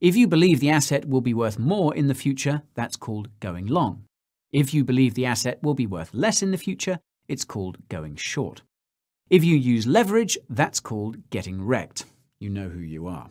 If you believe the asset will be worth more in the future, that's called going long. If you believe the asset will be worth less in the future, it's called going short. If you use leverage, that's called getting wrecked. You know who you are.